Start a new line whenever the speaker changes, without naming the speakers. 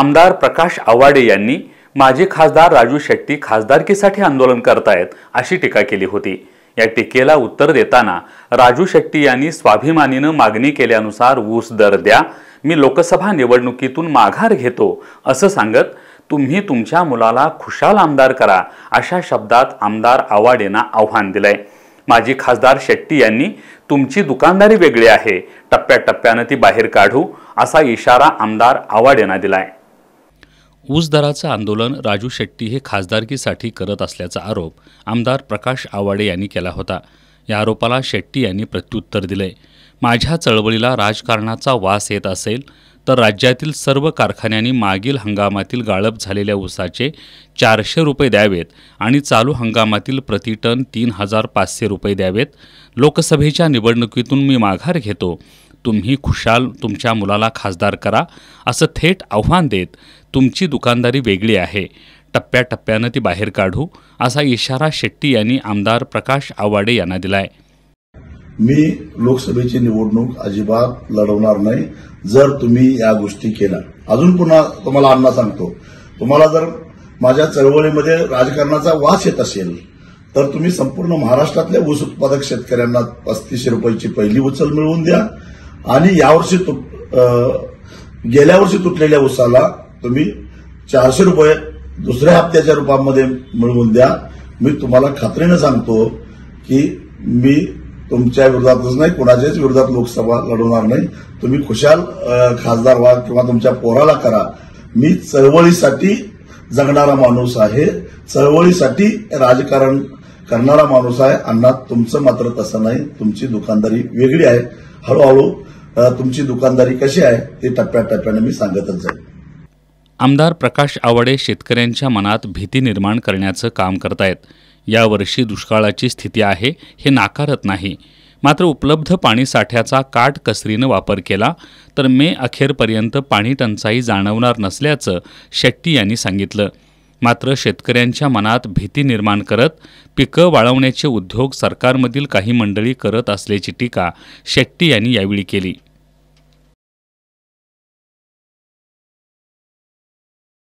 आमदार प्रकाश आवाडे यांनी माजी खासदार राजू शेट्टी खासदारकीसाठी आंदोलन करतायत अशी टीका केली होती या टीकेला उत्तर देताना राजू शेट्टी यांनी स्वाभिमानीनं मागणी केल्यानुसार ऊस दर द्या मी लोकसभा निवडणुकीतून माघार घेतो असं सांगत तुम्ही तुमच्या मुलाला खुशाल आमदार करा अशा शब्दात आमदार आवाडेंना आव्हान दिलंय माजी खासदार शेट्टी यांनी तुमची दुकानदारी वेगळी आहे टप्प्याटप्प्यानं ती बाहेर काढू असा इशारा आमदार आवाडेंना दिलाय ऊस दराचं आंदोलन राजू शेट्टी हे खासदारकीसाठी करत असल्याचा आरोप आमदार प्रकाश आवाडे यांनी केला होता या आरोपाला शेट्टी यांनी प्रत्युत्तर दिले माझ्या चळवळीला राजकारणाचा वास येत असेल तर राज्यातील सर्व कारखान्यांनी मागील हंगामातील गाळप झालेल्या ऊसाचे चारशे रुपये द्यावेत आणि चालू हंगामातील प्रतिटन तीन हजार पाचशे रुपये द्यावेत लोकसभेच्या निवडणुकीतून मी माघार घेतो तुम्ही खुशाल तुमच्या मुलाला खासदार करा असं थेट आव्हान देत तुमची दुकानदारी वेगळी आहे टप्प्याटप्प्यानं ती बाहेर काढू असा इशारा शेट्टी यांनी आमदार प्रकाश आव्हाडे यांना दिलाय मी लोकसभेची
निवडणूक अजिबात लढवणार नाही जर तुम्ही या गोष्टी केल्या अजून पुन्हा तुम्हाला अण्णा सांगतो तुम्हाला जर माझ्या चळवळीमध्ये राजकारणाचा वास येत असेल तर तुम्ही संपूर्ण महाराष्ट्रातल्या ऊस उत्पादक शेतकऱ्यांना पस्तीसशे रुपयाची पहिली उचल मिळवून द्या आणि यावर्षी तुट गेल्या वर्षी तुटलेल्या उसाला तुम्ही चारशे रुपये दुसऱ्या हप्त्याच्या रुपामध्ये मिळवून द्या मी तुम्हाला खात्रीनं सांगतो की मी तुमच्या विरोधातच नाही कुणाच्याच विरोधात लोकसभा लढवणार नाही तुम्ही खुशाल खासदार व्हा किंवा तुमच्या पोराला करा मी चळवळीसाठी जगणारा माणूस आहे चळवळीसाठी राजकारण करणारा माणूस आहे अण्णा तुमचं मात्र तसं नाही तुमची दुकानदारी वेगळी आहे हळूहळू तुमची दुकानदारी कशी आहे ते टप्प्याटप्प्याने मी सांगतच जाईल
आमदार प्रकाश आवडे शेतकऱ्यांच्या मनात भीती निर्माण करण्याचं काम करतायत यावर्षी दुष्काळाची स्थिती आहे हे नाकारत नाही मात्र उपलब्ध पाणी साठ्याचा कसरीनं वापर केला तर मे अखेरपर्यंत पाणी टंचाई जाणवणार नसल्याचं शेट्टी यांनी सांगितलं मात्र शेतकऱ्यांच्या मनात भीती निर्माण करत पिकं वाळवण्याचे उद्योग सरकारमधील काही मंडळी करत असल्याची टीका शेट्टी यांनी यावेळी केली